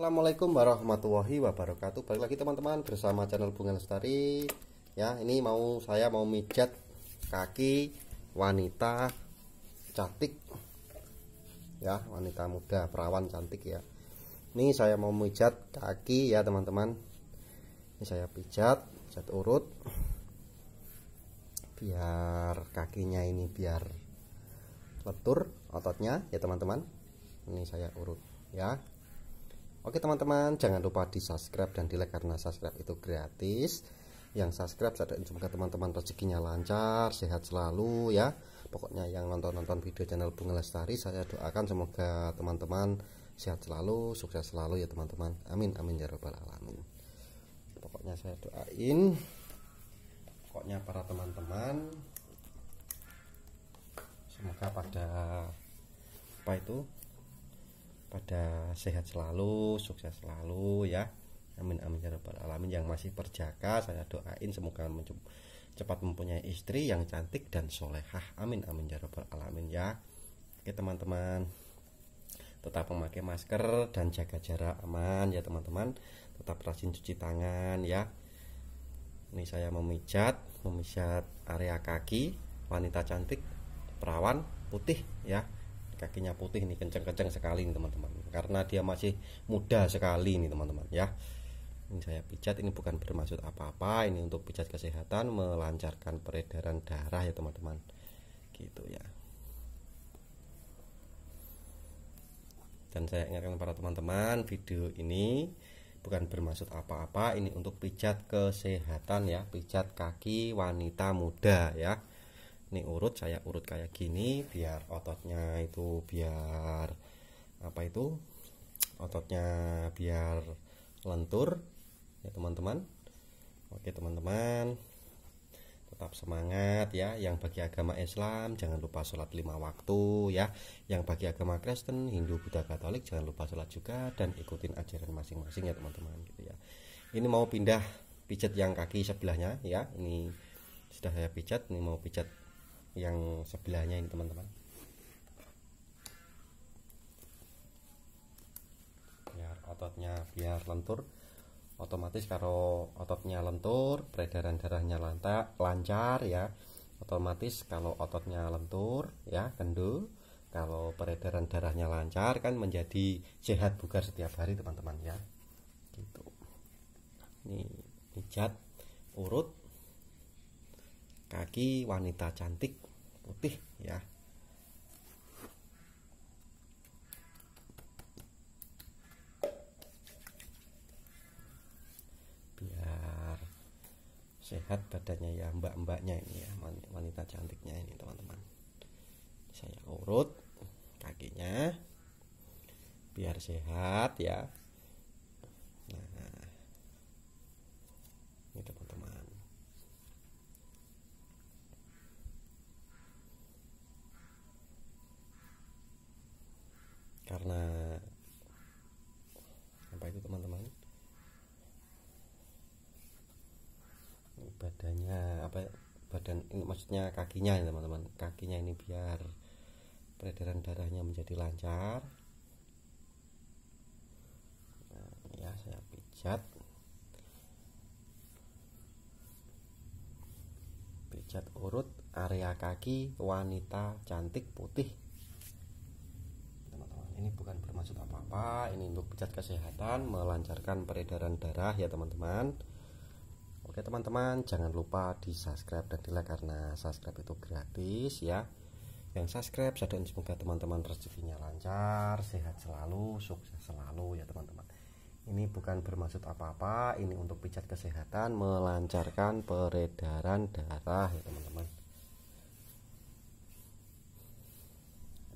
Assalamualaikum warahmatullahi wabarakatuh Balik lagi teman-teman bersama channel Bunga Lestari Ya ini mau saya mau mijat kaki wanita cantik Ya wanita muda perawan cantik ya Ini saya mau mijat kaki ya teman-teman Ini saya pijat, pijat urut Biar kakinya ini biar letur ototnya ya teman-teman Ini saya urut ya Oke teman-teman, jangan lupa di subscribe dan di like karena subscribe itu gratis. Yang subscribe saya semoga teman-teman rezekinya lancar, sehat selalu ya. Pokoknya yang nonton-nonton video channel Bunga Lestari saya doakan semoga teman-teman sehat selalu, sukses selalu ya teman-teman. Amin amin ya robbal alamin. Pokoknya saya doain pokoknya para teman-teman semoga pada apa itu pada sehat selalu sukses selalu ya amin amin ya rabbal alamin yang masih perjaka saya doain semoga cepat mempunyai istri yang cantik dan solehah amin amin ya rabbal alamin ya oke teman-teman tetap memakai masker dan jaga jarak aman ya teman-teman tetap rajin cuci tangan ya ini saya memijat memijat area kaki wanita cantik perawan putih ya kakinya putih nih kenceng-kenceng sekali nih teman-teman karena dia masih muda sekali nih teman-teman ya ini saya pijat ini bukan bermaksud apa-apa ini untuk pijat kesehatan melancarkan peredaran darah ya teman-teman gitu ya dan saya ingatkan para teman-teman video ini bukan bermaksud apa-apa ini untuk pijat kesehatan ya pijat kaki wanita muda ya ini urut saya urut kayak gini biar ototnya itu biar apa itu ototnya biar lentur ya teman-teman oke teman-teman tetap semangat ya yang bagi agama Islam jangan lupa sholat lima waktu ya yang bagi agama Kristen Hindu Buddha Katolik jangan lupa sholat juga dan ikutin ajaran masing-masing ya teman-teman gitu ya ini mau pindah pijat yang kaki sebelahnya ya ini sudah saya pijat ini mau pijat yang sebelahnya ini teman-teman biar ototnya biar lentur otomatis kalau ototnya lentur peredaran darahnya lantak lancar ya otomatis kalau ototnya lentur ya kendur kalau peredaran darahnya lancar kan menjadi sehat bugar setiap hari teman-teman ya gitu ini pijat urut kaki wanita cantik putih ya biar sehat badannya ya mbak-mbaknya ini ya wanita cantiknya ini teman-teman saya urut kakinya biar sehat ya badannya apa badan ini maksudnya kakinya ya teman-teman kakinya ini biar peredaran darahnya menjadi lancar nah, ya saya pijat pijat urut area kaki wanita cantik putih teman-teman ini bukan bermaksud apa-apa ini untuk pijat kesehatan melancarkan peredaran darah ya teman-teman Oke teman-teman jangan lupa di subscribe dan di like karena subscribe itu gratis ya yang subscribe saya doain semoga teman-teman rezekinya lancar sehat selalu sukses selalu ya teman-teman ini bukan bermaksud apa-apa ini untuk pijat kesehatan melancarkan peredaran darah ya teman-teman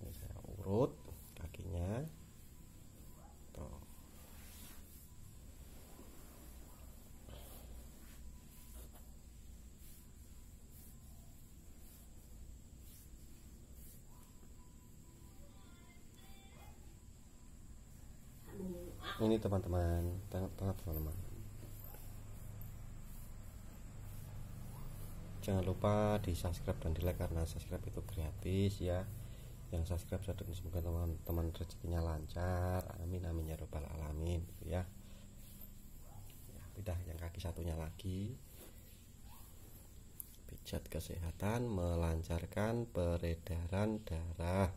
ini saya urut ini teman-teman tengah-tengah teman-teman jangan lupa di subscribe dan di like karena subscribe itu gratis ya yang subscribe sudah semoga teman-teman rezekinya lancar amin amin ya robbal alamin gitu ya pindah yang kaki satunya lagi pijat kesehatan melancarkan peredaran darah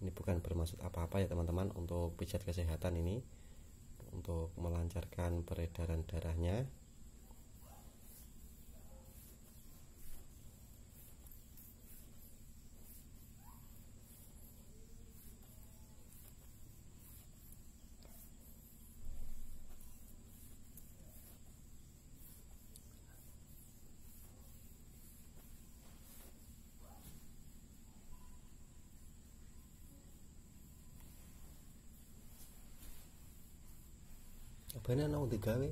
ini bukan bermaksud apa-apa ya teman-teman untuk pijat kesehatan ini untuk melancarkan peredaran darahnya bane ana digawe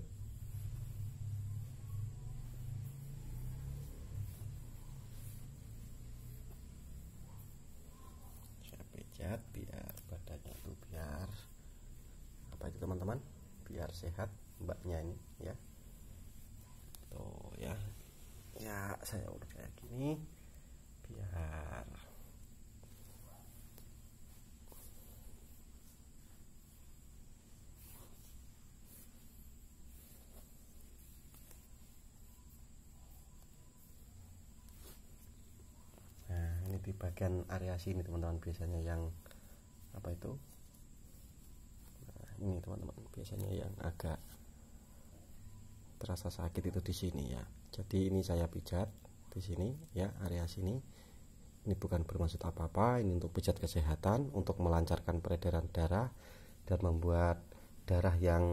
saya pijat biar badannya tuh biar apa itu teman-teman biar sehat mbaknya ini ya tuh ya ya saya udah kayak gini biar di bagian area sini teman-teman biasanya yang apa itu nah, ini teman-teman biasanya yang agak terasa sakit itu di sini ya jadi ini saya pijat di sini ya area sini ini bukan bermaksud apa-apa ini untuk pijat kesehatan untuk melancarkan peredaran darah dan membuat darah yang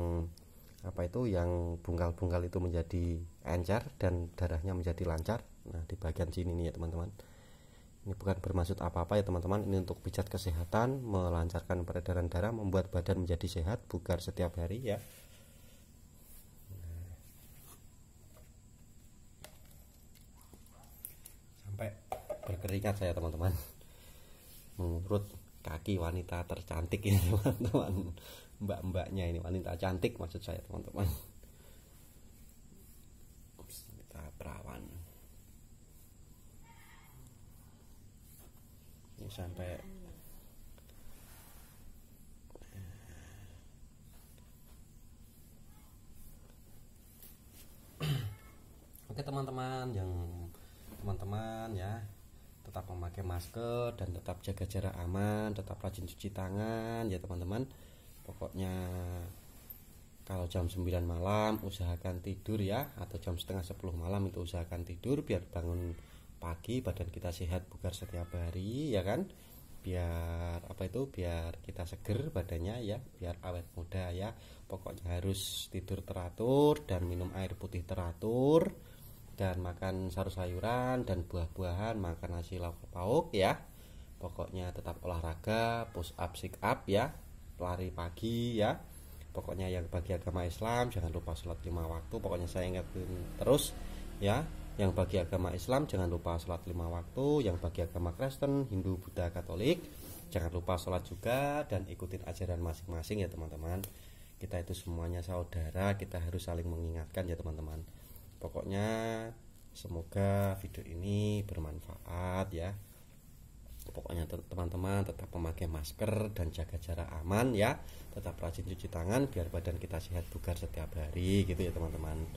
apa itu yang bungkal-bungkal itu menjadi encer dan darahnya menjadi lancar nah di bagian sini nih ya teman-teman ini bukan bermaksud apa-apa ya teman-teman ini untuk pijat kesehatan melancarkan peredaran darah membuat badan menjadi sehat bugar setiap hari ya sampai berkeringat saya teman-teman mengurut kaki wanita tercantik ini teman-teman mbak-mbaknya ini wanita cantik maksud saya teman-teman sampai Oke teman-teman yang teman-teman ya tetap memakai masker dan tetap jaga jarak aman, tetap rajin cuci tangan ya teman-teman. Pokoknya kalau jam 9 malam usahakan tidur ya atau jam setengah 10 malam itu usahakan tidur biar bangun pagi badan kita sehat bugar setiap hari ya kan biar apa itu biar kita seger badannya ya biar awet muda ya pokoknya harus tidur teratur dan minum air putih teratur dan makan sarus sayuran dan buah-buahan makan nasi lauk pauk ya pokoknya tetap olahraga push up sit up ya lari pagi ya pokoknya yang bagi agama Islam jangan lupa sholat lima waktu pokoknya saya ingatkan terus ya yang bagi agama Islam jangan lupa sholat lima waktu Yang bagi agama Kristen, Hindu, Buddha, Katolik Jangan lupa sholat juga dan ikutin ajaran masing-masing ya teman-teman Kita itu semuanya saudara, kita harus saling mengingatkan ya teman-teman Pokoknya semoga video ini bermanfaat ya Pokoknya teman-teman tetap memakai masker dan jaga jarak aman ya Tetap rajin cuci tangan biar badan kita sehat bugar setiap hari gitu ya teman-teman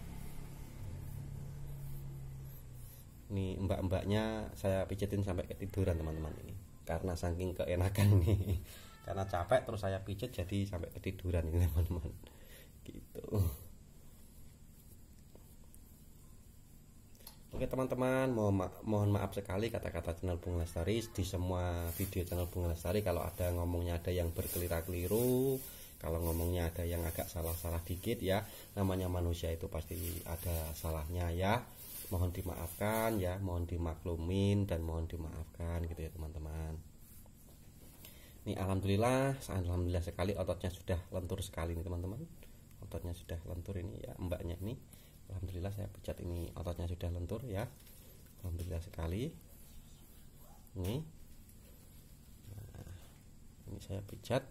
Ini mbak-mbaknya saya pijitin sampai ketiduran teman-teman ini karena saking keenakan nih karena capek terus saya pijit jadi sampai ketiduran ini teman-teman gitu Oke teman-teman, mohon, ma mohon maaf sekali kata-kata channel bunga Lestari di semua video channel bunga Lestari kalau ada ngomongnya ada yang berkelira-keliru, kalau ngomongnya ada yang agak salah-salah dikit ya, namanya manusia itu pasti ada salahnya ya mohon dimaafkan ya mohon dimaklumin dan mohon dimaafkan gitu ya teman-teman ini alhamdulillah alhamdulillah sekali ototnya sudah lentur sekali nih teman-teman ototnya sudah lentur ini ya mbaknya ini alhamdulillah saya pijat ini ototnya sudah lentur ya alhamdulillah sekali ini nah, ini saya pijat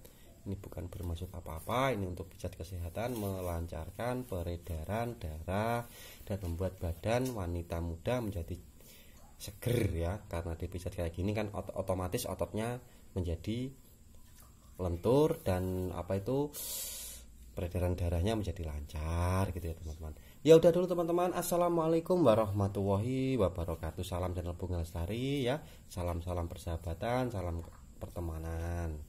ini bukan bermaksud apa-apa ini untuk pijat kesehatan melancarkan peredaran darah dan membuat badan wanita muda menjadi seger ya karena dipijat kayak gini kan ot otomatis ototnya menjadi lentur dan apa itu peredaran darahnya menjadi lancar gitu ya teman-teman ya udah dulu teman-teman assalamualaikum warahmatullahi wabarakatuh salam channel bunga lestari ya salam salam persahabatan salam pertemanan